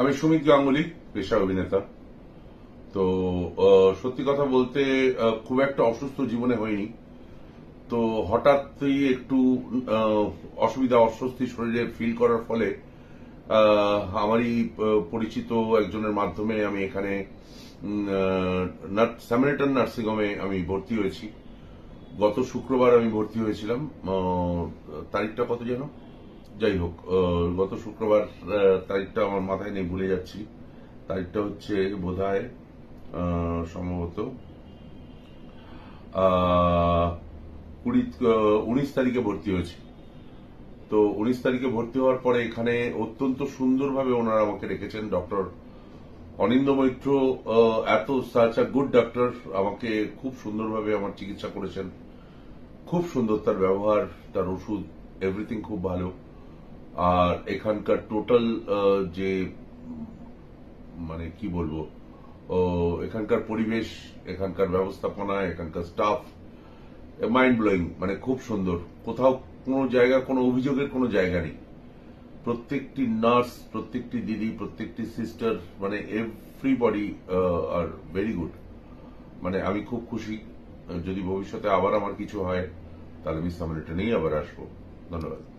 আমি সুমিত গাঙ্গুলি পেশা অভিনেতা তো সত্যি কথা বলতে খুব একটা অসুস্থ জীবনে হয়নি তো হঠাৎই একটু অসুবিধা অস্বস্তি শরীরে ফিল করার ফলে আমারই পরিচিত একজনের মাধ্যমে আমি এখানে স্যামিনেটন নার্সিংহোমে আমি ভর্তি হয়েছি গত শুক্রবার আমি ভর্তি হয়েছিলাম তারিখটা কত যেন যাই হোক গত শুক্রবার তারিখটা আমার মাথায় নেই ভুলে যাচ্ছি তারিখটা হচ্ছে বোধ হয় সম্ভবত কুড়ি উনিশ তারিখে ভর্তি হয়েছি তো উনিশ তারিখে ভর্তি হওয়ার পরে এখানে অত্যন্ত সুন্দরভাবে ওনারা আমাকে রেখেছেন ডক্টর অনিন্দ মৈত্র এত সাচ আ গুড ডাক্তার আমাকে খুব সুন্দরভাবে আমার চিকিৎসা করেছেন খুব সুন্দর তার ব্যবহার তার ওষুধ এভরিথিং খুব ভালো আর এখানকার টোটাল যে মানে কি বলবো এখানকার পরিবেশ এখানকার ব্যবস্থাপনা এখানকার স্টাফ মাইন্ড ব্লোয়িং মানে খুব সুন্দর কোথাও কোনো জায়গা কোনো অভিযোগের কোনো জায়গা নেই প্রত্যেকটি নার্স প্রত্যেকটি দিদি প্রত্যেকটি সিস্টার মানে এভরিবডি আর ভেরি গুড মানে আমি খুব খুশি যদি ভবিষ্যতে আবার আমার কিছু হয় তাহলে আমি সামনেটা নিয়েই আবার আসবো ধন্যবাদ